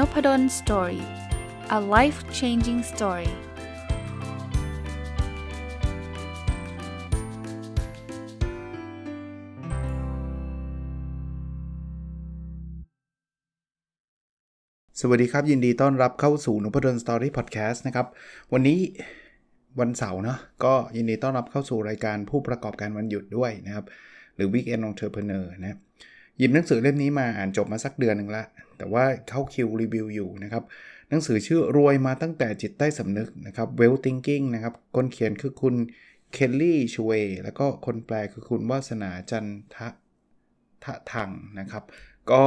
n o p ด d o สตอรี่ a life changing story สวัสดีครับ ยินดีต้อนรับเข้าสู่น o พดลสตอรี่พอดแคสต์นะครับ วันนี้วันเสาร์เนาะก็ยินดีต้อนรับเข้าสู่รายการผู้ประกอบการวันหยุดด้วยนะครับ หรือ Weekend Entrepreneur นะหยิบหนังสือเล่มนี้มาอ่านจบมาสักเดือนหนึ่งละ แต่ว่าเข้าคิวรีวิวอยู่นะครับ หนังสือชื่อรวยมาตั้งแต่จิตใต้สำนึกนะครับ well thinking นะครับ คนเขียนคือคุณเคลลี่ชเวแล้วก็คนแปลคือคุณวาสนาจันทะทะทังนะครับ ก็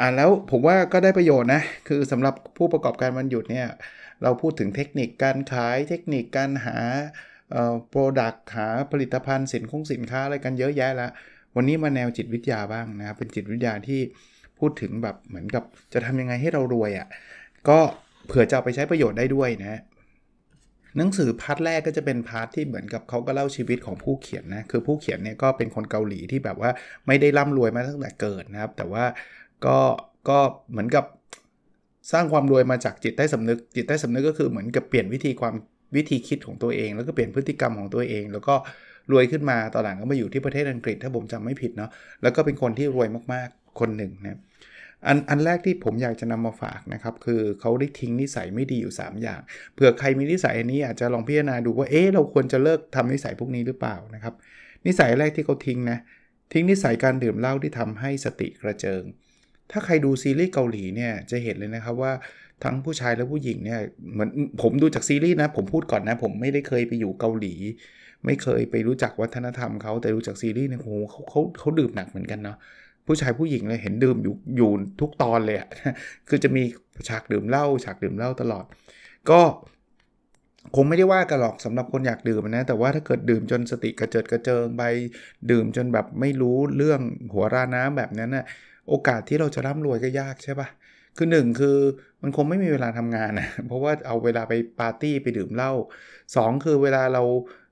อ่านแล้วผมว่าก็ได้ประโยชน์นะ คือสำหรับผู้ประกอบการวันหยุดเนี่ย เราพูดถึงเทคนิคการขาย เทคนิคการหาโปรดักหาผลิตภัณฑ์สินคงสินค้าอะไรกันเยอะแยะแล้ววันนี้มาแนวจิตวิทยาบ้างนะครับ เป็นจิตวิทยาที่พูดถึงแบบเหมือนกับจะทำยังไงให้เรารวยอะ่ะก็เผื่อจะเอาไปใช้ประโยชน์ได้ด้วยนะ หนังสือพาร์ทแรกก็จะเป็นพาร์ทที่เหมือนกับเขาก็เล่าชีวิตของผู้เขียนนะคือผู้เขียนเนี่ยก็เป็นคนเกาหลีที่แบบว่าไม่ได้ร่ำรวยมาตั้งแต่เกิดนะครับ แต่ว่าก็ก็เหมือนกับสร้างความรวยมาจากจิตใต้สำนึก จิตใต้สำนึกก็คือเหมือนกับเปลี่ยนวิธีความวิธีคิดของตัวเอง แล้วก็เปลี่ยนพฤติกรรมของตัวเอง แล้วก็รวยขึ้นมา ต่อหลังก็มาอยู่ที่ประเทศอังกฤษ ถ้าผมจำไม่ผิดเนาะ แล้วก็เป็นคนที่รวยมากๆ คนหนึ่งนะ อันอันแรกที่ผมอยากจะนำมาฝากนะครับ คือเขาได้ทิ้งนิสัยไม่ดีอยู่ 3 อย่าง เผื่อใครมีนิสัยอันนี้อาจจะลองพิจารณาดูว่า เอ๊ะเราควรจะเลิกทำนิสัยพวกนี้หรือเปล่านะครับ นิสัยแรกที่เขาทิ้งนะ ทิ้งนิสัยการดื่มเหล้าที่ทำให้สติกระเจิง ถ้าใครดูซีรีส์เกาหลีเนี่ย จะเห็นเลยนะครับว่า ทั้งผู้ชายและผู้หญิงเนี่ย เหมือนผมดูจากซีรีส์นะ ผมพูดก่อนนะ ผมไม่ได้เคยไปอยู่เกาหลีไม่เคยไปรู้จักวัฒนธรรมเขาแต่รู้จักซีรีส์เนี่ยโอ้โหเขาเขาเขาดื่มหนักเหมือนกันเนาะผู้ชายผู้หญิงเลยเห็นดื่มอยู่อยู่ทุกตอนเลยอะคือจะมีฉากดื่มเหล้าฉากดื่มเหล้าตลอด ก็ คงไม่ได้ว่ากันหรอกสำหรับคนอยากดื่มนะแต่ว่าถ้าเกิดดื่มจนสติกระเจิดกระเจิงไปดื่มจนแบบไม่รู้เรื่องหัวราน้ำแบบนั้นนะ่ะโอกาสที่เราจะร่ำรวยก็ยากใช่ปะคือหนึ่งคือมันคงไม่มีเวลาทำงานนะเพราะว่าเอาเวลาไปปาร์ตี้ไปดื่มเหล้า2 คือเวลาเรา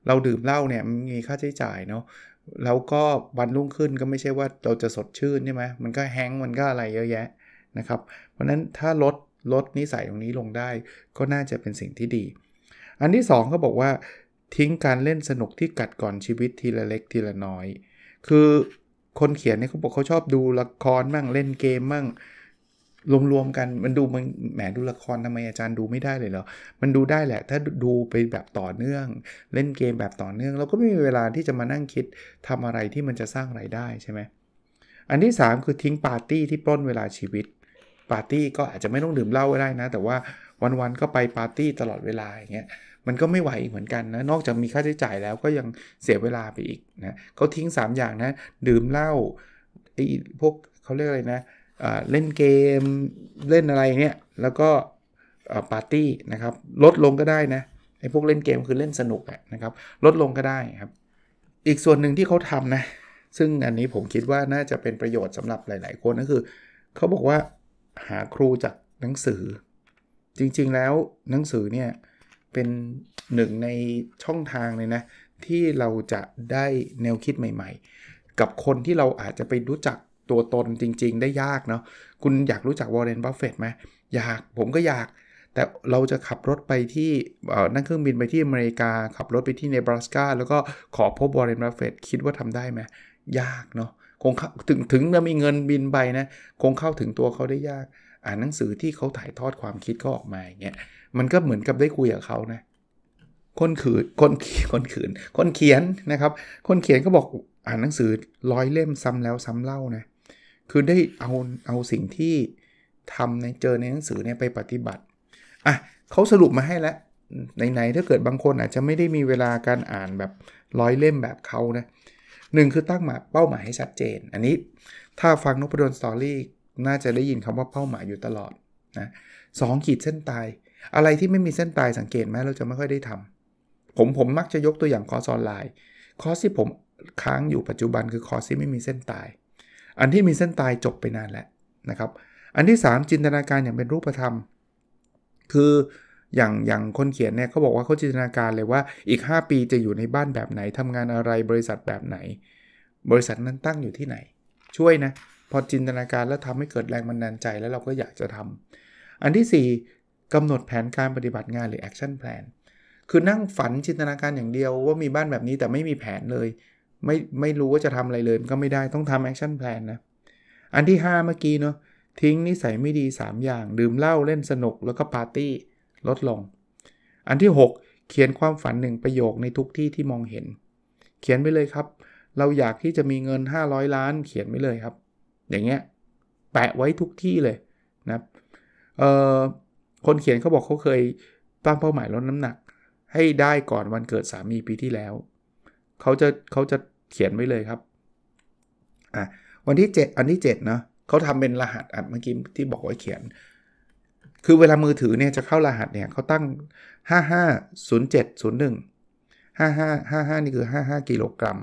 เราดื่มเหล้าเนี่ยมีค่าใช้จ่ายเนาะ แล้วก็วันรุ่งขึ้นก็ไม่ใช่ว่าเราจะสดชื่นใช่ไหมมันก็แห้งมันก็อะไรเยอะแยะนะครับ เพราะนั้นถ้าลดลดนิสัยตรงนี้ลงได้ก็น่าจะเป็นสิ่งที่ดี อันที่2เขาบอกว่าทิ้งการเล่นสนุกที่กัดก่อนชีวิตทีละเล็กทีละน้อย คือคนเขียนเนี่ยเขาบอกเขาชอบดูละครบ้างเล่นเกมบ้างรวมๆกันมันดูมันแหมดูละครทำไมอาจารย์ดูไม่ได้เลยเหรอ มันดูได้แหละถ้าดูไปแบบต่อเนื่อง เล่นเกมแบบต่อเนื่อง เราก็ไม่มีเวลาที่จะมานั่งคิดทำอะไรที่มันจะสร้างไรายได้ ใช่ไหม อันที่ 3 คือทิ้งปาร์ตี้ที่ ปล้นเวลาชีวิต ปาร์ตี้ก็อาจจะไม่ต้องดื่มเหล้าก็ได้นะ แต่ว่าวันๆก็ไปปาร์ตี้ตลอดเวลาอย่างเงี้ยมันก็ไม่ไหวเหมือนกันนะนอกจากมีค่าใช้จ่ายแล้วก็ยังเสียเวลาไปอีกนะเขาทิ้ง 3 อย่างนะ ดื่มเหล้าไอ้พวกเขาเรียกอะไรนะเล่นเกมเล่นอะไรเนี่ยแล้วก็ปาร์ตี้นะครับลดลงก็ได้นะไอ้พวกเล่นเกมคือเล่นสนุกะนะครับลดลงก็ได้ครับอีกส่วนหนึ่งที่เขาทำนะซึ่งอันนี้ผมคิดว่าน่าจะเป็นประโยชน์สำหรับหลาย ๆ คนก็คือเขาบอกว่าหาครูจากหนังสือ จริง ๆ แล้วหนังสือเนี่ยเป็นหนึ่งในช่องทางเลยนะที่เราจะได้แนวคิดใหม่ ๆ กับคนที่เราอาจจะไปรู้จักตัวตนจริง ๆ ได้ยากเนาะ คุณอยากรู้จักวอร์เรนบัฟเฟตไหมอยาก ผมก็อยาก แต่เราจะขับรถไปที่นั่งเครื่องบินไปที่อเมริกา ขับรถไปที่เนบราสกา แล้วก็ขอพบวอร์เรนบัฟเฟต คิดว่าทำได้ไหมยากเนาะ คงถึงถึงจะมีเงินบินไปนะ คงเข้าถึงตัวเขาได้ยาก อ่านหนังสือที่เขาถ่ายทอดความคิดเขาออกมาอย่างเงี้ย มันก็เหมือนกับได้คุยกับเขานะ คนขืนคนคนขืนคนเขียนนะครับ คนเขียนก็บอกอ่านหนังสือร้อยเล่มซ้ำแล้วซ้ำเล่านะคือได้เอาเอาสิ่งที่ทำในเจอในหนังสือเนี่ยไปปฏิบัติ อ่ะเขาสรุปมาให้แล้วไหนๆ ถ้าเกิดบางคนอาจจะไม่ได้มีเวลาการอ่านแบบร้อยเล่มแบบเขานะหนึ่งคือตั้งมาเป้าหมายให้ชัดเจน อันนี้ ถ้าฟังนพดลสตอรี่น่าจะได้ยินคำว่าเป้าหมายอยู่ตลอดนะสขีดเส้นตาย อะไรที่ไม่มีเส้นตายสังเกตไหมเราจะไม่ค่อยได้ทำ ผมผมมักจะยกตัวอย่างคอร์สออนไลน์คอร์สที่ผมค้างอยู่ปัจจุบันคือคอร์สที่ไม่มีเส้นตายอันที่มีเส้นตายจบไปนานแล้วนะครับ อันที่ 3 จินตนาการอย่างเป็นรูปธรรม คืออย่างอย่างคนเขียนเนี่ยเขาบอกว่าเขาจินตนาการเลยว่าอีก 5 ปีจะอยู่ในบ้านแบบไหนทำงานอะไรบริษัทแบบไหน บริษัทนั้นตั้งอยู่ที่ไหน ช่วยนะ พอจินตนาการแล้วทำให้เกิดแรงบันดาลใจแล้วเราก็อยากจะทำ อันที่ 4กำหนดแผนการปฏิบัติงานหรือ action plan คือนั่งฝันจินตนาการอย่างเดียวว่ามีบ้านแบบนี้แต่ไม่มีแผนเลยไม่ไม่รู้ว่าจะทำอะไรเลย มันก็ไม่ได้ต้องทำแอคชั่นแพลนนะ อันที่ 5 เมื่อกี้เนาะทิ้งนิสัยไม่ดี 3 อย่าง ดื่มเหล้าเล่นสนุกแล้วก็ปาร์ตี้ลดลงอันที่ 6 เขียนความฝันหนึ่งประโยคในทุกที่ที่มองเห็น เขียนไปเลยครับ เราอยากที่จะมีเงิน 500 ล้านเขียนไปเลยครับ อย่างเงี้ย แปะไว้ทุกที่เลยนะเอ่อคนเขียนเขาบอกเขาเคยตั้งเป้าหมายลดน้ำหนัก ให้ได้ก่อนวันเกิดสามีปีที่แล้วเขาจะเขาจะเขียนไว้เลยครับ อ่ะวันที่ 7 อันที่7เนาะเขาทำเป็นรหัสอัดเมื่อกี้ที่บอกไว้เขียน คือเวลามือถือเนี่ยจะเข้ารหัสเนี่ยเขาตั้ง550701 5555นี่คือ 55กิโลกรัม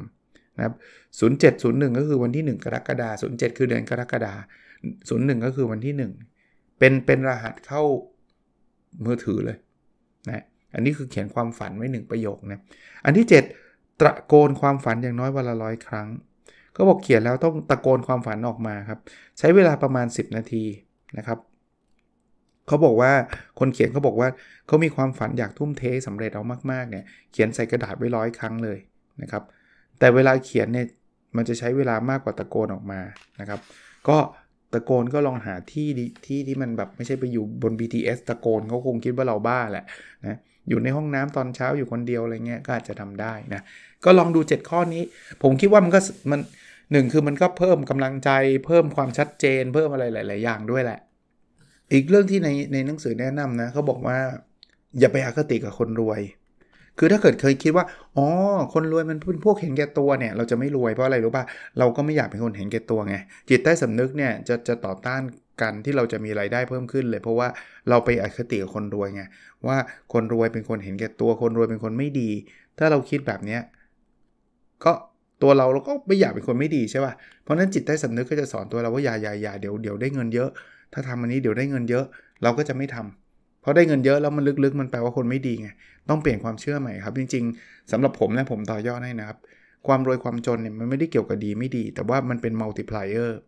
นะครับ0701ก็คือวันที่ 1 กรกฎาคม07คือเดือนกรกฎาคม01ก็คือวันที่1เป็นเป็นรหัสเข้ามือถือเลยนะ อันนี้คือเขียนความฝันไว้1ประโยคนะ อันที่ 7ตะโกนความฝันอย่างน้อยวันละร้อยครั้งก็บอกเขียนแล้วต้องตะโกนความฝันออกมาครับ ใช้เวลาประมาณ 10 นาทีนะครับเขาบอกว่าคนเขียนเขาบอกว่า เขามีความฝันอยากทุ่มเทสำเร็จเอามากๆเนี่ยเขียนใส่กระดาษไว้ร้อยครั้งเลยนะครับ แต่เวลาเขียนเนี่ย มันจะใช้เวลามากกว่าตะโกนออกมานะครับ ก็ตะโกนก็ลองหาที่ที่ที่มันแบบ ไม่ใช่ไปอยู่บน BTS ตะโกนเขาคงคิดว่าเราบ้าแหละนะอยู่ในห้องน้ำตอนเช้าอยู่คนเดียวอะไรเงี้ยก็อาจจะทำได้นะ ก็ลองดู 7 ข้อนี้ ผมคิดว่ามันก็มันหนึ่งคือมันก็เพิ่มกำลังใจเพิ่มความชัดเจน เพิ่มอะไรหลายๆอย่างด้วยแหละ อีกเรื่องที่ในในหนังสือแนะนำนะเขาบอกว่า อย่าไปอคติกับคนรวยคือถ้าเกิดเคยคิดว่าอ๋อคนรวยมันเป็นพวกเห็นแก่ตัวเนี่ยเราจะไม่รวยเพราะอะไรรู้ป่ะเราก็ไม่อยากเป็นคนเห็นแก่ตัวไงจิตใต้สำนึกเนี่ยจะจะต่อต้านกันที่เราจะมีไรายได้เพิ่มขึ้น เลยเพราะว่าเราไปอคติกับคนรวยไงว่าคนรวยเป็นคนเห็นแก่ตัวคนรวยเป็นคนไม่ดี ถ้าเราคิดแบบเนี้ยก็ตัวเราเราก็ไม่อยากเป็นคนไม่ดีใช่ป่ะเพราะนั้นจิตใต้สำนึกก็จะสอนตัวเราว่าอย่าอย่าอย่าเดี๋ยวเดี๋ยวได้เงินเยอะ ถ้าทำอันนี้เดี๋ยวได้เงินเยอะเราก็จะไม่ทำพราะได้เงินเยอะแล้วมันลึกๆมันแปลว่าคนไม่ดีไงต้องเปลี่ยนความเชื่อใหม่ครับ จริงๆ สำหรับผมนะผมต่อยอดให้นะครับ ความรวยความจนเนี่ยมันไม่ได้เกี่ยวกับดีไม่ดี แต่ว่ามันเป็นมัลติพลายเออร์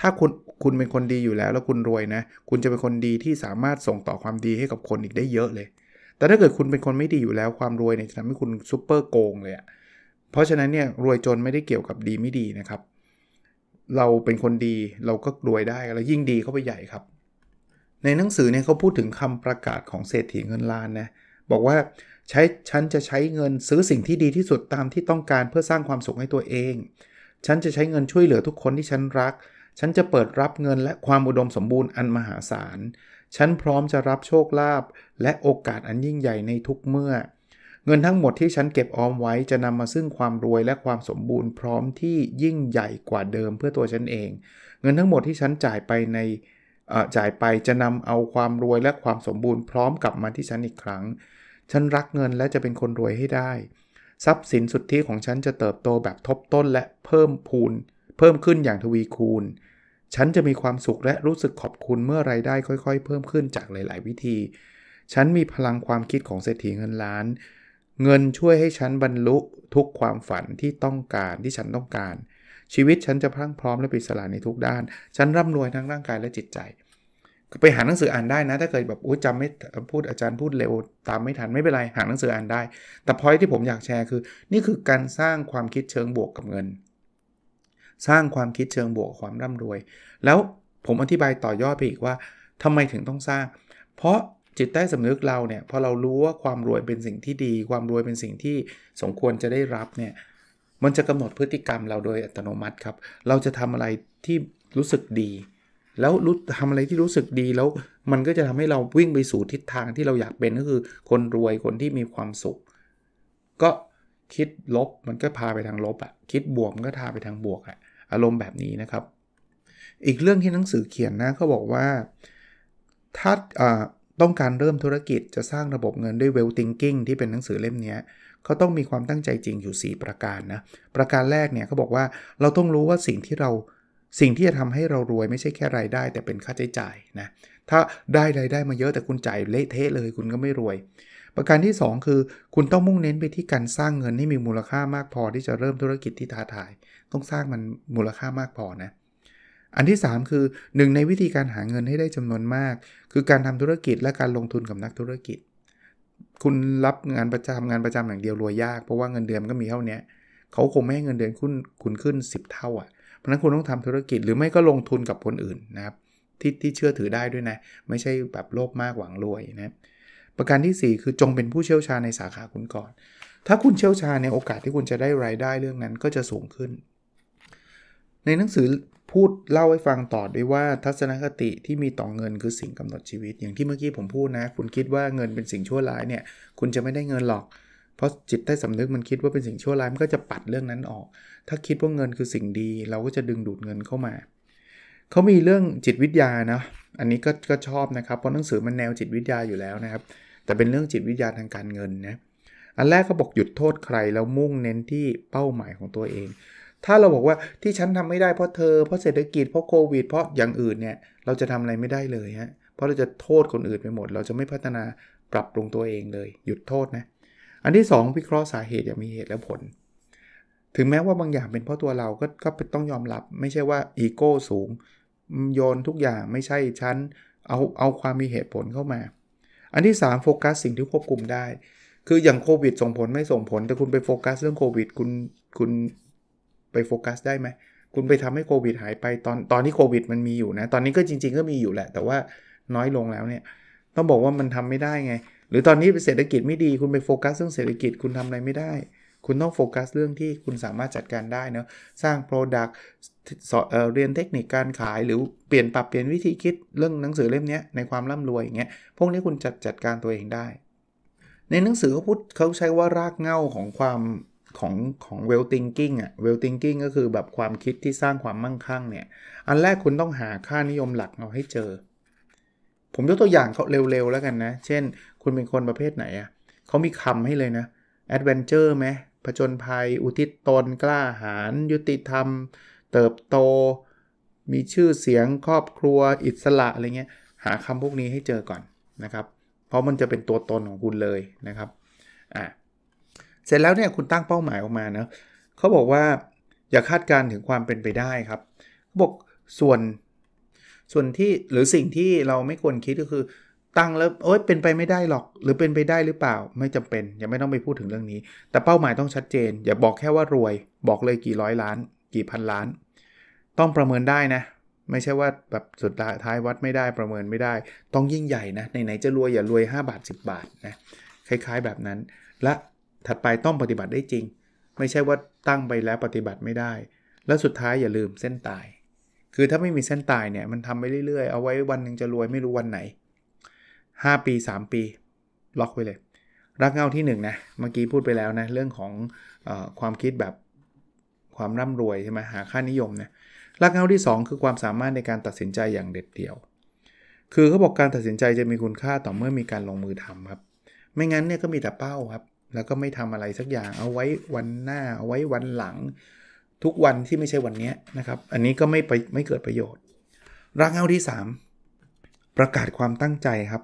ถ้าคุณคุณเป็นคนดีอยู่แล้วแล้วคุณรวยนะคุณจะเป็นคนดีที่สามารถส่งต่อความดีให้กับคนอีกได้เยอะเลย แต่ถ้าเกิดคุณเป็นคนไม่ดีอยู่แล้วความรวยเนี่ยจะทำให้คุณซุปเปอร์โกงเลยอะเพราะฉะนั้นเนี่ยรวยจนไม่ได้เกี่ยวกับดีไม่ดีนะครับ เราเป็นคนดีเราก็รวยได้แล้วยิ่งดีเข้าไปใหญ่ครับในหนังสือเนี่ยเขาพูดถึงคำประกาศของเศรษฐีเงินล้านนะ บอกว่าใช้ฉันจะใช้เงินซื้อสิ่งที่ดีที่สุดตามที่ต้องการเพื่อสร้างความสุขให้ตัวเอง ฉันจะใช้เงินช่วยเหลือทุกคนที่ฉันรัก ฉันจะเปิดรับเงินและความอุดมสมบูรณ์อันมหาศาลฉันพร้อมจะรับโชคลาภและโอกาสอันยิ่งใหญ่ในทุกเมื่อ เงินทั้งหมดที่ฉันเก็บออมไว้จะนำมาซึ่งความรวยและความสมบูรณ์พร้อมที่ยิ่งใหญ่กว่าเดิมเพื่อตัวฉันเอง เงินทั้งหมดที่ฉันจ่ายไปในจ่ายไปจะนำเอาความรวยและความสมบูรณ์พร้อมกลับมาที่ฉันอีกครั้ง ฉันรักเงินและจะเป็นคนรวยให้ได้ ทรัพย์สินสุทธิของฉันจะเติบโตแบบทบต้นและเพิ่มพูน เพิ่มขึ้นอย่างทวีคูณ ฉันจะมีความสุขและรู้สึกขอบคุณเมื่อไรายได้ค่อย ๆ เพิ่มขึ้นจากหลายๆวิธี ฉันมีพลังความคิดของเศรษฐีเงินล้าน เงินช่วยให้ฉันบรรลุทุกความฝันที่ต้องการที่ฉันต้องการชีวิต ฉันจะพรั่งพร้อมและปิดสลาในทุกด้าน ฉันร่ำรวยทั้งร่างกายและจิตใจไปหาหนังสืออ่านได้นะถ้าเกิดแบบอู้จำไม่พูดอาจารย์พูดเร็วตามไม่ทันไม่เป็นไรหาหนังสืออ่านได้ แต่พอยที่ผมอยากแชร์คือ นี่คือการสร้างความคิดเชิงบวกกับเงิน สร้างความคิดเชิงบวกความร่ำรวย แล้วผมอธิบายต่อยอดไปอีกว่า ทำไมถึงต้องสร้าง เพราะจิตใต้สำนึกเราเนี่ยพอเรารู้ว่าความรวยเป็นสิ่งที่ดี ความรวยเป็นสิ่งที่สมควรจะได้รับเนี่ยมันจะกำหนดพฤติกรรมเราโดยอัตโนมัติครับ เราจะทำอะไรที่รู้สึกดี แล้วรู้ทำอะไรที่รู้สึกดีแล้วมันก็จะทำให้เราวิ่งไปสู่ทิศทางที่เราอยากเป็นก็คือคนรวยคนที่มีความสุข ก็คิดลบมันก็พาไปทางลบอะคิดบวกมันก็พาไปทางบวกอะอารมณ์แบบนี้นะครับ อีกเรื่องที่หนังสือเขียนนะเขาบอกว่าถ้าต้องการเริ่มธุรกิจ จะสร้างระบบเงินด้วย well thinking ที่เป็นหนังสือเล่มนี้เขาต้องมีความตั้งใจจริงอยู่ 4 ประการนะประการแรกเนี่ยเขาบอกว่าเราต้องรู้ว่าสิ่งที่เราสิ่งที่จะทำให้เรารวยไม่ใช่แค่รายได้ แต่เป็นค่าใช้จ่ายนะถ้าได้รายได้มาเยอะแต่คุณจ่ายเละเทะเลยคุณก็ไม่รวย ประการที่ 2 คือ คุณต้องมุ่งเน้นไปที่การสร้างเงินให้มีมูลค่ามากพอ ที่จะเริ่มธุรกิจที่ท้าทาย ต้องสร้างมันมูลค่ามากพอนะอันที่ 3 คือหนึ่งในวิธีการหาเงินให้ได้จำนวนมาก คือการทำธุรกิจและการลงทุนกับนักธุรกิจคุณรับงานประจำงานประจำอย่างเดียวรวยยากเพราะว่าเงินเดือนก็มีเท่านี้เขาคงไม่ให้เงินเดือนคุณคุณขึ้น 10 เท่าอ่ะเพราะนั้นคุณต้องทำธุรกิจหรือไม่ก็ลงทุนกับคนอื่นนะครับที่ที่เชื่อถือได้ด้วยนะ ไม่ใช่แบบโลภมากหวังรวยนะประการที่ 4 คือจงเป็นผู้เชี่ยวชาญในสาขาคุณก่อน ถ้าคุณเชี่ยวชาญในโอกาสที่คุณจะได้รายได้เรื่องนั้นก็จะสูงขึ้นในหนังสือพูดเล่าให้ฟังต่อด้วยว่าทัศนคติที่มีต่อเงินคือสิ่งกำหนดชีวิต อย่างที่เมื่อกี้ผมพูดนะ คุณคิดว่าเงินเป็นสิ่งชั่วร้ายเนี่ยคุณจะไม่ได้เงินหรอก เพราะจิตใต้สำนึกมันคิดว่าเป็นสิ่งชั่วร้าย มันก็จะปัดเรื่องนั้นออก ถ้าคิดว่าเงินคือสิ่งดี เราก็จะดึงดูดเงินเข้ามา เขามีเรื่องจิตวิทยานะอันนี้ก็ก็ชอบนะครับเพราะหนังสือมันแนวจิตวิทยาอยู่แล้วนะครับแต่เป็นเรื่องจิตวิทยาทางการเงินนะอันแรกก็บอกหยุดโทษใครแล้วมุ่งเน้นที่เป้าหมายของตัวเองถ้าเราบอกว่าที่ฉันทำไม่ได้เพราะเธอเพราะเศรษฐกิจเพราะโควิดเพราะอย่างอื่นเนี่ยเราจะทำอะไรไม่ได้เลยฮะเพราะเราจะโทษคนอื่นไปหมด เราจะไม่พัฒนาปรับปรุงตัวเองเลย หยุดโทษนะอันที่ 2 วิเคราะห์สาเหตุอย่างมีเหตุและผล ถึงแม้ว่าบางอย่างเป็นเพราะตัวเราก็ก็ต้องยอมรับไม่ใช่ว่าอีโก้สูงโยนทุกอย่างไม่ใช่ฉันเอาเอาความมีเหตุผลเข้ามา อันที่ 3 โฟกัสสิ่งที่ควบคุมได้ คืออย่างโควิดส่งผลไม่ส่งผลแต่คุณไปโฟกัสเรื่องโควิดคุณคุณไปโฟกัสได้ไหมคุณไปทำให้โควิดหายไป ตอนตอนที่โควิดมันมีอยู่นะ ตอนนี้ก็จริงๆก็มีอยู่แหละ แต่ว่าน้อยลงแล้วเนี่ย ต้องบอกว่ามันทำไม่ได้ไง หรือตอนนี้เศรษฐกิจไม่ดี คุณไปโฟกัสเรื่องเศรษฐกิจ คุณทำอะไรไม่ได้ คุณต้องโฟกัสเรื่องที่คุณสามารถจัดการได้เนะสร้าง Product เเรียนเทคนิคการขาย หรือเปลี่ยนปรับเปลี่ยนวิธีคิดเรื่องหนังสือเล่มนี้ในความร่ำรวยอย่างเงี้ย พวกนี้คุณจัดจัดการตัวเองได้ ในหนังสือเขาพูดเขาใช้ว่ารากเหง้าของความของของเวลติงกิ้งอะเวลติงกิ้งก็คือแบบความคิดที่สร้างความมั่งคั่งเนี่ย อันแรกคุณต้องหาค่านิยมหลักเอาให้เจอ ผมยกตัวอย่างเขาเร็วๆแล้วกันนะ เช่นคุณเป็นคนประเภทไหนอะเขามีคำให้เลยนะแอดเวนเจอร์ไหมผจญภัยอุทิศตน กล้าหาญยุติธรรม เติบโต มีชื่อเสียงครอบครัวอิสระอะไรเงี้ยหาคำพวกนี้ให้เจอก่อนนะครับ เพราะมันจะเป็นตัวตนของคุณเลยนะครับอ่ะสร็จแล้วเนี่ยคุณตั้งเป้าหมายออกมานะเขาบอกว่าอย่าคาดการถึงความเป็นไปได้ครับบอกส่วน ส่วนที่หรือสิ่งที่เราไม่ควรคิดก็คือ ตั้งแล้วโอ๊ยเป็นไปไม่ได้หรอกหรือเป็นไปได้หรือเปล่า ไม่จำเป็นยังไม่ต้องไปพูดถึงเรื่องนี้ แต่เป้าหมายต้องชัดเจน อย่าบอกแค่ว่ารวย บอกเลยกี่ร้อยล้านกี่พันล้าน ต้องประเมินได้นะไม่ใช่ว่าแบบสุดท้ายวัดไม่ได้ประเมินไม่ได้ ต้องยิ่งใหญ่นะไหนๆจะรวยอย่ารวย5บาท10 บาทนะคล้ายๆ แบบนั้นและถัดไปต้องปฏิบัติได้จริง ไม่ใช่ว่าตั้งไปแล้วปฏิบัติไม่ได้ แล้วสุดท้ายอย่าลืมเส้นตาย คือถ้าไม่มีเส้นตายเนี่ยมันทำไปเรื่อย ๆ เอาไว้วันหนึ่งจะรวยไม่รู้วันไหน 5 ปี 3 ปี ล็อกไว้เลยรักเงาที่1นนะเมื่อกี้พูดไปแล้วนะเรื่องของอความคิดแบบความร่ำรวยใช่ไหมหาค่านิยมนะรักเงาที่ 2 คือความสามารถในการตัดสินใจอย่างเด็ดเดี่ยว คือเขาบอกการตัดสินใจจะมีคุณค่าต่อเมื่อมีการลงมือทำครับไม่งั้นเนี่ยก็มีแต่เป้าครับแล้วก็ไม่ทำอะไรสักอย่าง เอาไว้วันหน้า เอาไว้วันหลัง ทุกวันที่ไม่ใช่วันนี้นะครับ อันนี้ก็ไม่ไปไม่เกิดประโยชน์รากเงาที่ 3 ประกาศความตั้งใจครับ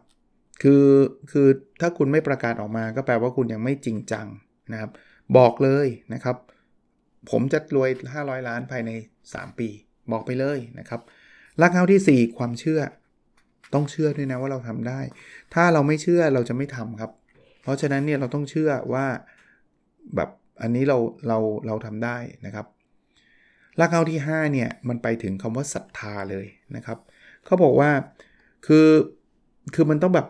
คือคือถ้าคุณไม่ประกาศออกมา ก็แปลว่าคุณยังไม่จริงจังนะครับ บอกเลยนะครับ ผมจะรวย 500 ล้านภายใน 3 ปี บอกไปเลยนะครับรากเงาที่ 4 ความเชื่อ ต้องเชื่อด้วยนะว่าเราทำได้ ถ้าเราไม่เชื่อเราจะไม่ทำครับเพราะฉะนั้นเนี่ยเราต้องเชื่อว่า แบบอันนี้เราเราเราทำได้นะครับลากเง้าที่5เนี่ยมันไปถึงคำว่าศรัทธาเลยนะครับ เขาบอกว่าคือคือมันต้องแบบ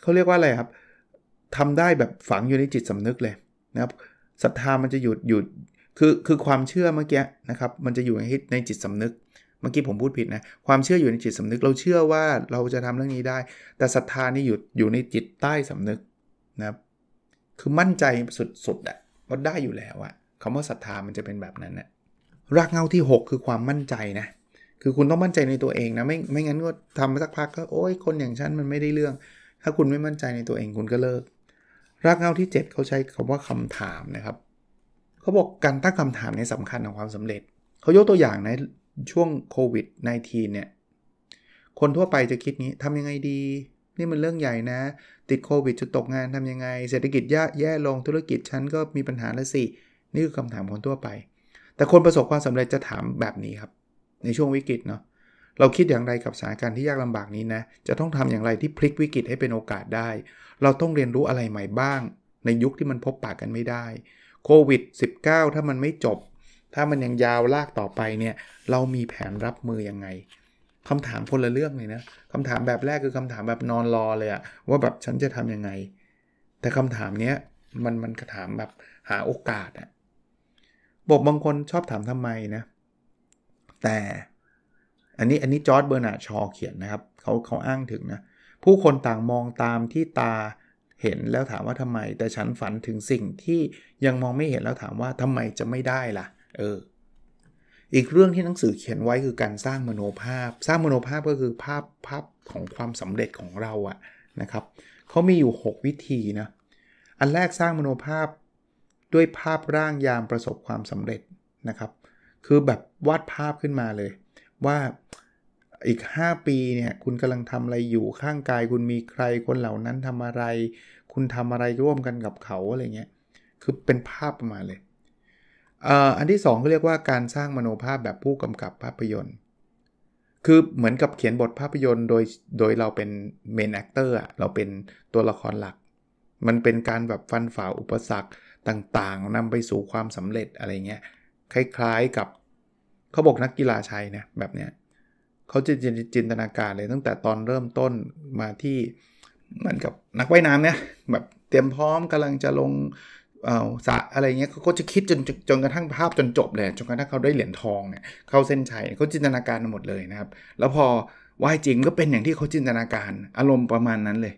เขาเรียกว่าอะไรครับทำได้แบบฝังอยู่ในจิตสำนึกเลยนะครับศรัทธามันจะหยุดหยุดคือคือความเชื่อเมื่อกี้นะครับมันจะอยู่ในในจิตสำนึกเมื่อกี้ผมพูดผิดนะ ความเชื่ออยู่ในจิตสำนึก เราเชื่อว่าเราจะทำเรื่องนี้ได้ แต่ศรัทธานี่อยู่อยู่ในจิตใต้สำนึกนะครับ คือมั่นใจสุดๆอะว่าได้อยู่แล้วอะคำว่าศรัทธามันจะเป็นแบบนั้นนะรากเงาที่ 6 คือความมั่นใจนะคือคุณต้องมั่นใจในตัวเองนะไม่ไม่งั้นก็ทำสักพักก็โอ้ยคนอย่างฉันมันไม่ได้เรื่อง ถ้าคุณไม่มั่นใจในตัวเองคุณก็เลิก รากเงาที่ 7 เขาใช้คำว่าคำถามนะครับ เขาบอกการตั้งคำถามในสำคัญของความสำเร็จ เขายกตัวอย่างนะช่วงโควิด -19 เนี่ยคนทั่วไปจะคิดนี้ ทำยังไงดี นี่มันเรื่องใหญ่นะ ติดโควิดจะตกงานทำยังไง เศรษฐกิจแย่ลงธุรกิจฉันก็มีปัญหาละสินี่คือคำถามคนทั่วไป แต่คนประสบความสำเร็จจะถามแบบนี้ครับ ในช่วงวิกฤตเนาะเราคิดอย่างไรกับสถานการณ์ที่ยากลำบากนี้นะจะต้องทำอย่างไรที่พลิกวิกฤตให้เป็นโอกาสได้ เราต้องเรียนรู้อะไรใหม่บ้าง ในยุคที่มันพบปากกันไม่ได้โควิด -19 ถ้ามันไม่จบถ้ามันยังยาวลากต่อไปเนี่ย เรามีแผนรับมือยังไงคำถามคนละเรื่องเลยนะคำถามแบบแรกคือคำถามแบบนอนรอเลยอะว่าแบบฉันจะทำยังไง แต่คำถามเนี้ยมันมันถามแบบหาโอกาสอะบอกบางคนชอบถามทำไมนะ แต่อันนี้อันนี้จอร์ดเบอร์นาชอเขียนนะครับเขาเขาอ้างถึงนะ ผู้คนต่างมองตามที่ตาเห็นแล้วถามว่าทำไม แต่ฉันฝันถึงสิ่งที่ยังมองไม่เห็นแล้วถามว่าทำไมจะไม่ได้ล่ะเอออีกเรื่องที่หนังสือเขียนไว้คือการสร้างมโนภาพ สร้างมโนภาพก็คือภาพภาพของความสำเร็จของเราอะนะครับเขามีอยู่ 6 วิธีนะ อันแรกสร้างมโนภาพด้วยภาพร่างยามประสบความสำเร็จนะครับ คือแบบวาดภาพขึ้นมาเลย ว่าอีก 5 ปีเนี่ยคุณกำลังทำอะไรอยู่ข้างกายคุณมีใครคนเหล่านั้นทำอะไร คุณทำอะไรร่วมกันกับเขาอะไรเงี้ย คือเป็นภาพประมาณเลยอันที่2องเรียกว่าการสร้างมโนภาพแบบผู้กำกับภาพยนตร์ คือเหมือนกับเขียนบทภาพยนตร์โดยโดยเราเป็นเมนแอคเตอร์เราเป็นตัวละครหลัก มันเป็นการแบบฟันฝ่าอุปสรรคต่างๆ นำไปสู่ความสำเร็จอะไรเงี้ยคล้าย ๆกับเขาบอกนักกีฬาชัยนะแบบเนี้ยเขาจะจินตนาการเลยตั้งแต่ตอนเริ่มต้นมาที่ เหมือนกับนักว่ายน้ำเนี่ยแบบเตรียมพร้อมกำลังจะลงเอาสะอะไรเงี้ยเขาจะคิดจนจนกระทั่งภาพจนจบเลยจนกระทั่งเขาได้เหรียญทองเนี่ยเข้าเส้นชัยเขาจินตนาการหมดเลยนะครับ แล้วพอวายจริงก็เป็นอย่างที่เขาจินตนาการ อารมณ์ประมาณนั้นเลย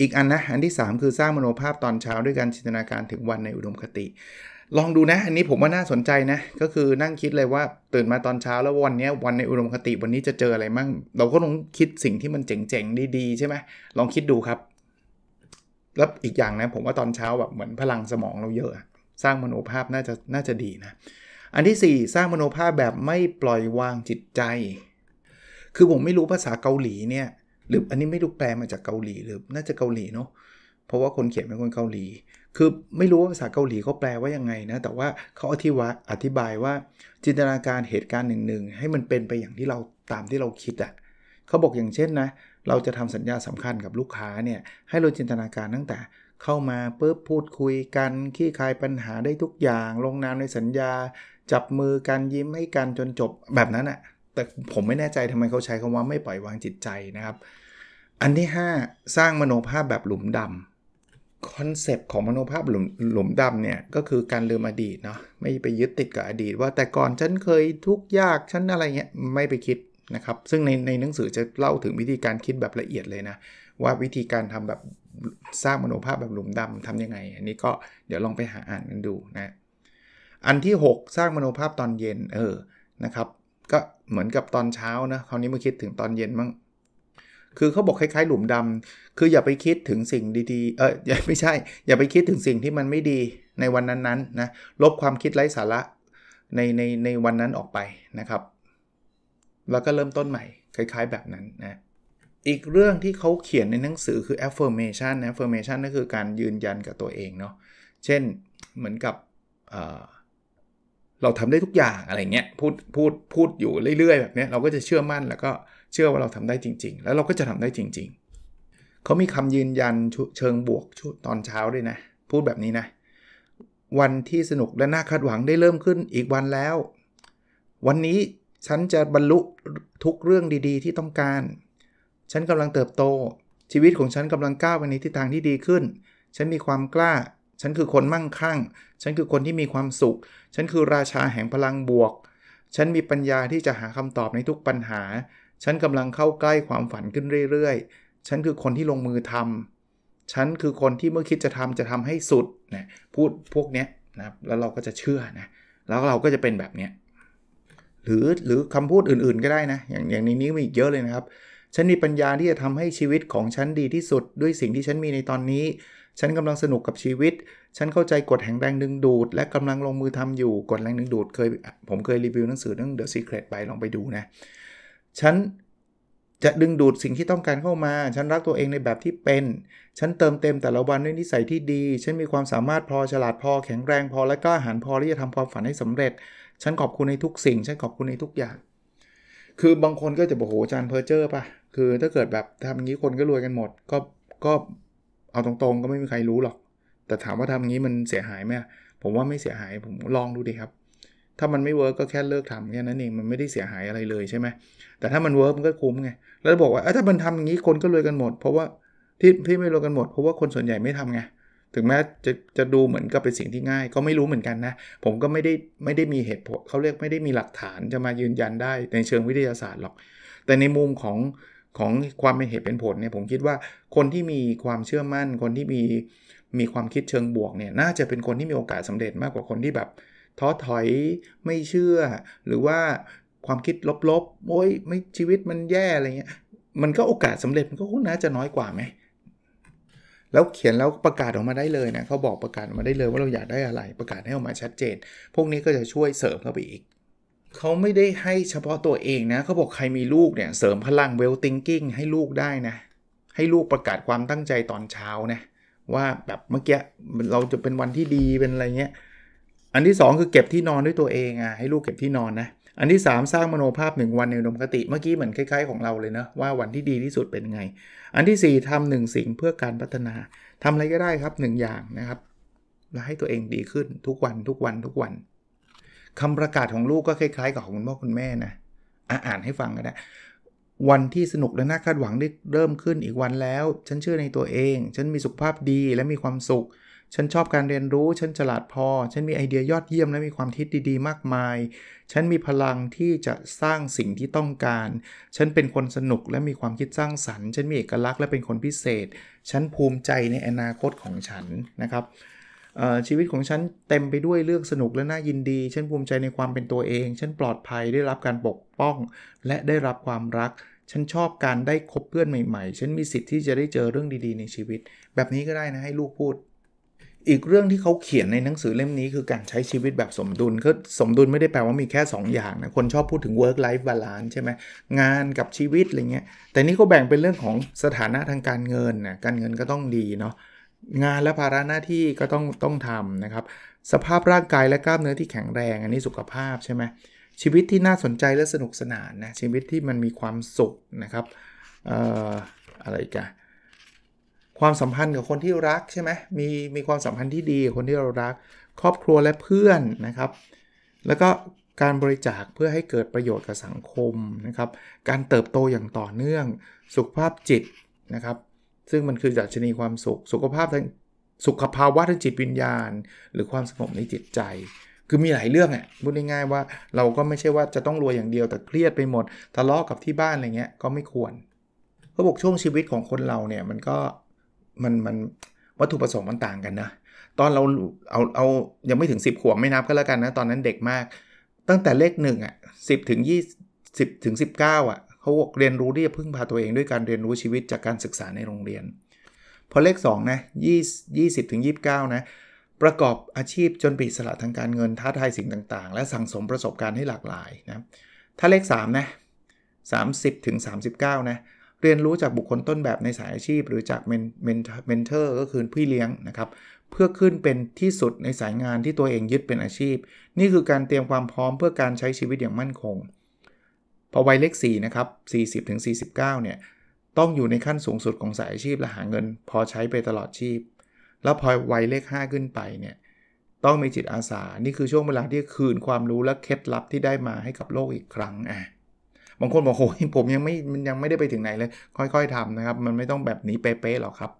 อีกอันนะอันที่ 3 คือสร้างมโนภาพตอนเช้าด้วยการจินตนาการถึงวันในอุดมคติ ลองดูนะอันนี้ผมว่าน่าสนใจนะ ก็คือนั่งคิดเลยว่าตื่นมาตอนเช้าแล้ววันนี้วันในอุดมคติวันนี้จะเจออะไรมั่งเราก็ลองคิดสิ่งที่มันเจ๋งๆดีๆใช่ไหมลองคิดดูครับแล้วอีกอย่างนะผมว่าตอนเช้าแบบเหมือนพลังสมองเราเยอะสร้างมโนภาพน่าจะน่าจะดีนะ อันที่ 4 สร้างมโนภาพแบบไม่ปล่อยวางจิตใจ คือผมไม่รู้ภาษาเกาหลีเนี่ย หรืออันนี้ไม่รู้แปลมาจากเกาหลีหรือน่าจะเกาหลีเนาะเพราะว่าคนเขียนเป็นคนเกาหลี คือไม่รู้ว่าภาษาเกาหลีเขาแปลว่ายังไงนะ แต่ว่าเขาอธิวาอธิบายว่า จินตนาการเหตุการณ์หนึ่งๆให้มันเป็นไปอย่างที่เราตามที่เราคิดอะ่ะเขาบอกอย่างเช่นนะเราจะทำสัญญาสำคัญกับลูกค้าเนี่ยให้เราจินตนาการตั้งแต่เข้ามาปุ๊บพูดคุยกันขี้คายปัญหาได้ทุกอย่าง ลงนามในสัญญา จับมือกันยิ้มให้กันจนจบแบบนั้นอะแต่ผมไม่แน่ใจทำไมเขาใช้คำว่าไม่ปล่อยวางจิตใจนะครับ อันที่ 5 สร้างมโนภาพแบบหลุมดำคอนเซปต์ของมโนภาพหลุมหลุมดำเนี่ยก็คือการลืมอดีตเนาะไม่ไปยึดติดกับอดีตว่า แต่ก่อนฉันเคยทุกข์ยากฉันอะไรเงี้ยไม่ไปคิดนะครับซึ่ง ในในหนังสือจะเล่าถึงวิธีการคิดแบบละเอียดเลยนะ ว่าวิธีการทำแบบสร้างมโนภาพแบบหลุมดำทํำยังไง อันนี้ก็เดี๋ยวลองไปหาอ่านกันดูนะอันที่ 6 สร้างมโนภาพตอนเย็นเออนะครับ ก็เหมือนกับตอนเช้านะคราวนี้มาคิดถึงตอนเย็นมั้งคือเขาบอกคล้ายๆหลุมดำ คืออย่าไปคิดถึงสิ่งดีๆเออไม่ใช่ อย่าไปคิดถึงสิ่งที่มันไม่ดีในวันนั้นๆนนะลบความคิดไร้สาระในในในวันนั้นออกไปนะครับแล้วก็เริ่มต้นใหม่คล้าย ๆ แบบนั้นนะอีกเรื่องที่เขาเขียนในหนังสือคือ affirmation นะ affirmation นั่นคือการยืนยันกับตัวเองเนาะเช่นเหมือนกับเเราทำได้ทุกอย่างอะไรเงี้ยพูดพูดพูดอยู่เรื่อยๆ แบบนี้เราก็จะเชื่อมั่นแล้วก็เชื่อว่าเราทำได้จริงๆ แล้วเราก็จะทำได้จริงๆ เขามีคำยืนยันเชิงบวกตอนเช้าด้วยนะพูดแบบนี้นะ วันที่สนุกและน่าคาดหวังได้เริ่มขึ้นอีกวันแล้ว วันนี้ฉันจะบรรลุทุกเรื่องดีๆ ที่ต้องการ ฉันกำลังเติบโต ชีวิตของฉันกำลังก้าวไปในทิศทางที่ดีขึ้น ฉันมีความกล้า ฉันคือคนมั่งคั่ง ฉันคือคนที่มีความสุข ฉันคือราชาแห่งพลังบวก ฉันมีปัญญาที่จะหาคำตอบในทุกปัญหา ฉันกำลังเข้าใกล้ความฝันขึ้นเรื่อยๆ ฉันคือคนที่ลงมือทำ ฉันคือคนที่เมื่อคิดจะทำจะทำให้สุดนะ พูดพวกเนี้ยนะแล้วเราก็จะเชื่อนะ แล้วเราก็จะเป็นแบบเนี้ยหรือหรือคำพูดอื่นๆก็ได้นะ อย่างอย่างในนี้มีอีกเยอะเลยนะครับ ฉันมีปัญญาที่จะทำให้ชีวิตของฉันดีที่สุดด้วยสิ่งที่ฉันมีในตอนนี้ ฉันกำลังสนุกกับชีวิต ฉันเข้าใจกฎแห่งแรงดึงดูดและ กำลังลงมือทำอยู่กฎแรงดึงดูดเคยผมเคยรีวิวหนังสือเรื่อง The Secret ไปลองไปดูนะ ฉันจะดึงดูดสิ่งที่ต้องการเข้ามาฉันรักตัวเองในแบบที่เป็นฉันเติมเต็มแต่ละวันด้วยนิสัยที่ดี ฉันมีความสามารถพอฉลาดพอแข็งแรงพอและกล้าหาญพอที่จะทำความฝันให้สำเร็จฉันขอบคุณในทุกสิ่ง ฉันขอบคุณในทุกอย่าง คือบางคนก็จะบอกโหอาจารย์เพอร์เจอร์ป่ะ คือถ้าเกิดแบบทำอย่างนี้คนก็รวยกันหมด ก็ ก็ เอาตรงๆ ก็ไม่มีใครรู้หรอก แต่ถามว่าทำอย่างนี้มันเสียหายไหมผมว่าไม่เสียหาย ผมลองดูดิครับ ถ้ามันไม่เวิร์กก็แค่เลิกทำแค่นั้นเอง มันไม่ได้เสียหายอะไรเลยใช่ไหมแต่ถ้ามันเวิร์กมันก็คุ้มไงแล้วบอกว่าถ้ามันทำอย่างนี้คนก็รวยกันหมด เพราะว่า ที่ ที่ไม่รวยกันหมด เพราะว่าคนส่วนใหญ่ไม่ทำไงถึงแม้จะจะดูเหมือนก็เป็นสิ่งที่ง่าย ก็ไม่รู้เหมือนกันนะ ผมก็ไม่ได้ไม่ได้มีเหตุผลเขาเรียกไม่ได้มีหลักฐานจะมายืนยันได้ในเชิงวิทยาศาสตร์หรอกแต่ในมุมของของความเป็นเหตุเป็นผลเนี่ยผมคิดว่าคนที่มีความเชื่อมั่น คนที่มีมีความคิดเชิงบวกเนี่ยน่าจะเป็นคนที่มีโอกาสสาเร็จมากกว่าคนที่แบบ ท้อถอยไม่เชื่อ หรือว่าความคิดลบๆโอ้ยไม่ชีวิตมันแย่อะไรเงี้ย มันก็โอกาสสาเร็จมันก็น่าจะน้อยกว่าไหมแล้วเขียนแล้วประกาศออกมาได้เลยนะเขาบอกประกาศออกมาได้เลยว่าเราอยากได้อะไร ประกาศให้ออกมาชัดเจน พวกนี้ก็จะช่วยเสริมเข้าไปอีก เขาไม่ได้ให้เฉพาะตัวเองนะเขาบอกใครมีลูกเนี่ยเสริมพลังเวลติงกิ้งให้ลูกได้นะ ให้ลูกประกาศความตั้งใจตอนเช้านะว่าแบบเมื่อกี้เราจะเป็นวันที่ดีเป็นอะไรเงี้ยอันที่ 2 คือเก็บที่นอนด้วยตัวเองอ่ะให้ลูกเก็บที่นอนนะอันที่ 3 สร้างมโนภาพ 1 วันในอุดมคติเมื่อกี้เหมือนคล้าย ๆ ของเราเลยนะว่าวันที่ดีที่สุดเป็นไง อันที่ 4 ทำ1สิ่งเพื่อการพัฒนา ทำอะไรก็ได้ครับ 1 อย่างนะครับแล้วให้ตัวเองดีขึ้นทุกวันทุกวันทุกวัน คำประกาศของลูกก็คล้าย ๆ กับของคุณพ่อคุณแม่นะอ่านให้ฟังก็ได้วันที่สนุกและน่าคาดหวังได้เริ่มขึ้นอีกวันแล้วฉันเชื่อในตัวเอง ฉันมีสุขภาพดีและมีความสุขฉันชอบการเรียนรู้ ฉันฉลาดพอ ฉันมีไอเดียยอดเยี่ยมและมีความคิดดีๆมากมาย ฉันมีพลังที่จะสร้างสิ่งที่ต้องการ ฉันเป็นคนสนุกและมีความคิดสร้างสรรค์ ฉันมีเอกลักษณ์และเป็นคนพิเศษ ฉันภูมิใจในอนาคตของฉันนะครับชีวิตของฉันเต็มไปด้วยเรื่องสนุกและน่ายินดี ฉันภูมิใจในความเป็นตัวเอง ฉันปลอดภัยได้รับการปกป้องและได้รับความรัก ฉันชอบการได้คบเพื่อนใหม่ๆ ฉันมีสิทธิ์ที่จะได้เจอเรื่องดี ๆ ในชีวิต แบบนี้ก็ได้นะให้ลูกพูดอีกเรื่องที่เขาเขียนในหนังสือเล่มนี้คือการใช้ชีวิตแบบสมดุลก็สมดุลไม่ได้แปลว่ามีแค่ 2 อย่างนะ คนชอบพูดถึง work life balance ใช่ไหมงานกับชีวิต อะไรเงี้ยแต่นี่เขาแบ่งเป็นเรื่องของสถานะทางการเงินนะการเงินก็ต้องดีเนาะงานและภาระหน้าที่ก็ต้องต้องทำนะครับ สภาพร่างกายและกล้ามเนื้อที่แข็งแรง อันนี้สุขภาพใช่ไหมชีวิตที่น่าสนใจและสนุกสนานนะชีวิตที่มันมีความสุขนะครับอออะไรกันความสัมพันธ์กับคนที่รักใช่ไหมมีมีความสัมพันธ์ที่ดีกับคนที่เรารัก ครอบครัวและเพื่อนนะครับ แล้วก็การบริจาคเพื่อให้เกิดประโยชน์กับสังคมนะครับ การเติบโตอย่างต่อเนื่องสุขภาพจิตนะครับ ซึ่งมันคือดัชนีความสุขสุขภาพทางสุขภาวะทางจิตวิญญาณ หรือความสงบในจิตใจ คือมีหลายเรื่องอ่ะพูดง่ายๆว่าเราก็ไม่ใช่ว่าจะต้องรวยอย่างเดียวแต่เครียดไปหมด ทะเลาะกับที่บ้านอะไรเงี้ยก็ไม่ควรเขาบอกช่วงชีวิตของคนเราเนี่ยมันก็มันมันวัตถุประสงค์มันต่างกันนะ ตอนเราเอาเอายังไม่ถึง 10 ขวบไม่นับก็แล้วกันนะ ตอนนั้นเด็กมาก ตั้งแต่เลขหนึ่งอ่ะสิบถึงยี่สิบถึงสิบเก้าอ่ะเขาเรียนรู้ที่จะพึ่งพาตัวเองด้วยการเรียนรู้ชีวิตจากการศึกษาในโรงเรียน พอเลข 2 นะยี่ยี่สิบถึงยีนะ ประกอบอาชีพจนปิดสละทางการเงินท้าทายสิ่งต่างๆ และสั่งสมประสบการณ์ให้หลากหลายนะถ้าเลข3นะ30ถึง39 นะเรียนรู้จากบุคคลต้นแบบในสายอาชีพหรือจากเมนเทอร์ก็คือพี่เลี้ยงนะครับ เพื่อขึ้นเป็นที่สุดในสายงานที่ตัวเองยึดเป็นอาชีพ นี่คือการเตรียมความพร้อมเพื่อการใช้ชีวิตอย่างมั่นคงพอวัยเลข4นะครับ 40-49 เนี่ย ต้องอยู่ในขั้นสูงสุดของสายอาชีพและหาเงินพอใช้ไปตลอดชีพ แล้วพอวัยเลข 5 ขึ้นไปเนี่ยต้องมีจิตอาสานี่คือช่วงเวลาที่คืนความรู้และเคล็ดลับที่ได้มาให้กับโลกอีกครั้งอ่ะบางคนบอกโอ้ยผมยังไม่ มันยังไม่ได้ไปถึงไหนเลย ค่อยๆทำนะครับ มันไม่ต้องแบบนี้เป๊ะ ๆ หรอกครับ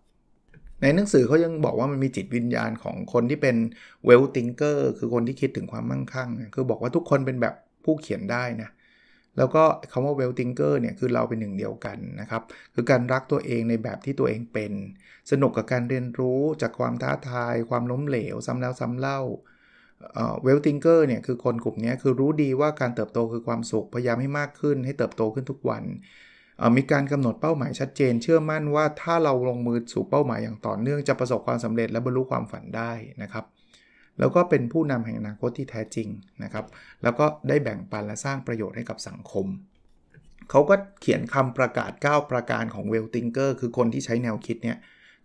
ในหนังสือเขายังบอกว่ามันมีจิตวิญญาณของคนที่เป็นเวลติงเกอร์คือคนที่คิดถึงความมั่งคั่ง คือบอกว่าทุกคนเป็นแบบผู้เขียนได้นะ แล้วก็คำว่าเวลติงเกอร์เนี่ยคือเราเป็นหนึ่งเดียวกันนะครับ คือการรักตัวเองในแบบที่ตัวเองเป็น สนุกกับการเรียนรู้จากความท้าทาย ความล้มเหลวซ้ำแล้วซ้ำเล่าเวลติงเกอร์เนี่ยคือคนกลุ่มนี้คือรู้ดีว่าการเติบโตคือความสุข พยายามให้มากขึ้นให้เติบโตขึ้นทุกวัน มีการกำหนดเป้าหมายชัดเจนเชื่อมั่นว่าถ้าเราลงมือสู่เป้าหมายอย่างต่อเนื่องจะประสบความสำเร็จ และบรรลุความฝันได้นะครับ แล้วก็เป็นผู้นำแห่งอนาคตที่แท้จริงนะครับแล้วก็ได้แบ่งปันและสร้างประโยชน์ให้กับสังคม เขาก็เขียนคำประกาศ 9 ประการของเวลติงเกอร์คือคนที่ใช้แนวคิดเนี่ย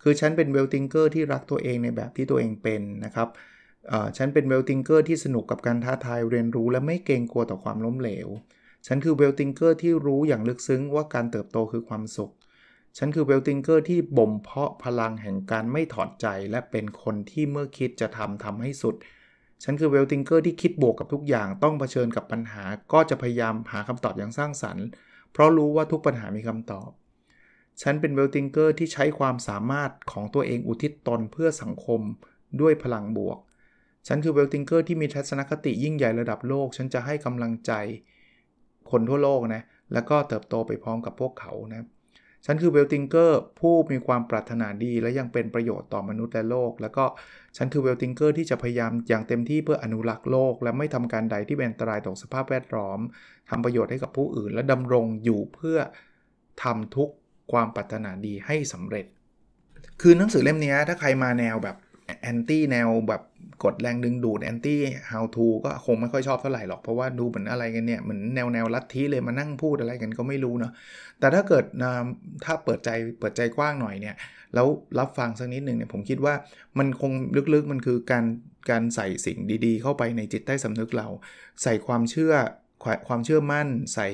คือฉันเป็นเวลติงเกอร์ที่รักตัวเองในแบบที่ตัวเองเป็นนะครับฉันเป็นเวลติงเกอร์ที่สนุกกับการท้าทายเรียนรู้และไม่เกรงกลัวต่อความล้มเหลว ฉันคือเวลติงเกอร์ที่รู้อย่างลึกซึ้งว่าการเติบโตคือความสุข ฉันคือเวลติงเกอร์ที่บ่มเพาะพลังแห่งการไม่ถอดใจและเป็นคนที่เมื่อคิดจะทำทำให้สุด ฉันคือเวลติงเกอร์ที่คิดบวกกับทุกอย่างต้องเผชิญกับปัญหาก็จะพยายามหาคำตอบอย่างสร้างสรรค์ เพราะรู้ว่าทุกปัญหามีคำตอบ ฉันเป็นเวลติงเกอร์ที่ใช้ความสามารถของตัวเองอุทิศตนเพื่อสังคมด้วยพลังบวกฉันคือเวลติงเกอร์ที่มีทัศนคติยิ่งใหญ่ระดับโลก ฉันจะให้กำลังใจคนทั่วโลกนะแล้วก็เติบโตไปพร้อมกับพวกเขานะฉันคือเวลติงเกอร์ผู้มีความปรารถนาดี และยังเป็นประโยชน์ต่อมนุษย์และโลก แล้วก็ฉันคือเวลติงเกอร์ที่จะพยายามอย่างเต็มที่เพื่ออนุรักษ์โลก และไม่ทำการใดที่เป็นอันตรายต่อสภาพแวดล้อม ทำประโยชน์ให้กับผู้อื่นและดำรงอยู่เพื่อทำทุกความปรารถนาดีให้สำเร็จ คือหนังสือเล่มนี้ ถ้าใครมาแนวแบบแอนตี้แนวแบบกดแรงดึงดูด แอนตี้ how to ก็คงไม่ค่อยชอบเท่าไหร่หรอก เพราะว่าดูเหมือนอะไรกันเนี่ยเหมือนแนวแนวลัทธิเลยมานั่งพูดอะไรกันก็ไม่รู้เนาะแต่ถ้าเกิดถ้าเปิดใจเปิดใจกว้างหน่อยเนี่ย แล้วรับฟังสักนิดหนึ่งเนี่ย ผมคิดว่ามันคงลึกๆมันคือการการใส่สิ่งดีๆเข้าไปในจิตใต้สำนึกเรา ใส่ความเชื่อความเชื่อมั่นใส่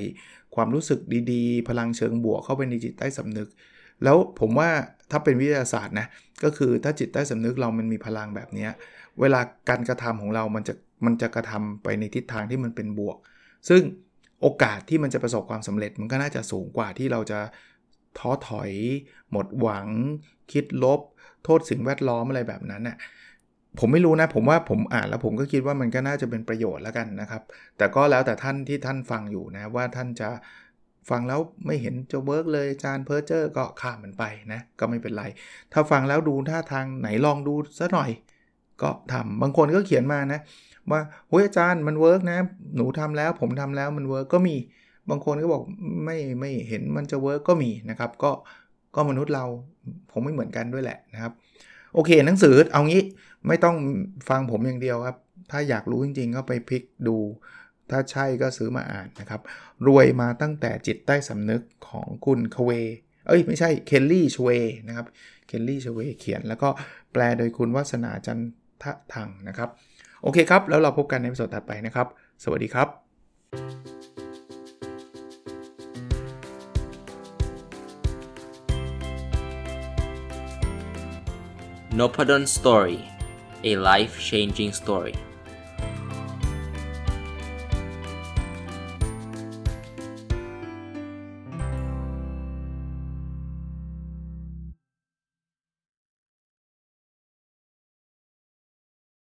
ความรู้สึกดีๆ พลังเชิงบวกเข้าไปในจิตใต้สำนึกแล้วผมว่าถ้าเป็นวิทยาศาสตร์นะก็คือถ้าจิตใต้สำนึกเรามันมีพลังแบบนี้ เวลาการกระทำของเรามันจะมันจะกระทำไปในทิศทางที่มันเป็นบวก ซึ่งโอกาสที่มันจะประสบความสำเร็จ มันก็น่าจะสูงกว่าที่เราจะท้อถอย หมดหวัง คิดลบ โทษสิ่งแวดล้อมอะไรแบบนั้นน่ะผมไม่รู้นะผมว่าผมอ่านแล้วผมก็คิดว่ามันก็น่าจะเป็นประโยชน์แล้วกันนะครับ แต่ก็แล้วแต่ท่านที่ท่านฟังอยู่นะว่าท่านจะฟังแล้วไม่เห็นจะเวิร์กเลยจานเพอร์เจอร์ก็ข้ามมันไปนะ ก็ไม่เป็นไร ถ้าฟังแล้วดูท่าทางไหนลองดูซะหน่อยก็ทำบางคนก็เขียนมานะ ว่าเฮ้ยอาจารย์มันเวิร์กนะหนูทำแล้ว ผมทำแล้วมันเวิร์กก็มีบางคนก็บอกไม่ไม่เห็นมันจะเวิร์กก็มีนะครับ ก็ก็มนุษย์เราผมไม่เหมือนกันด้วยแหละนะครับ โอเค หนังสือเอางี้ไม่ต้องฟังผมอย่างเดียวครับ ถ้าอยากรู้จริงๆก็ไปพลิกดูถ้าใช่ก็ซื้อมาอ่านนะครับ รวยมาตั้งแต่จิตใต้สำนึกของคุณคเว เอ้ยไม่ใช่เคลลี่ชเวนะครับ เคลลี่ชเวเขียนแล้วก็แปลโดยคุณวัสนาจันทะทังนะครับ โอเคครับแล้วเราพบกันในสดถัดไปนะครับ สวัสดีครับ n o p a d o n Story a life changing story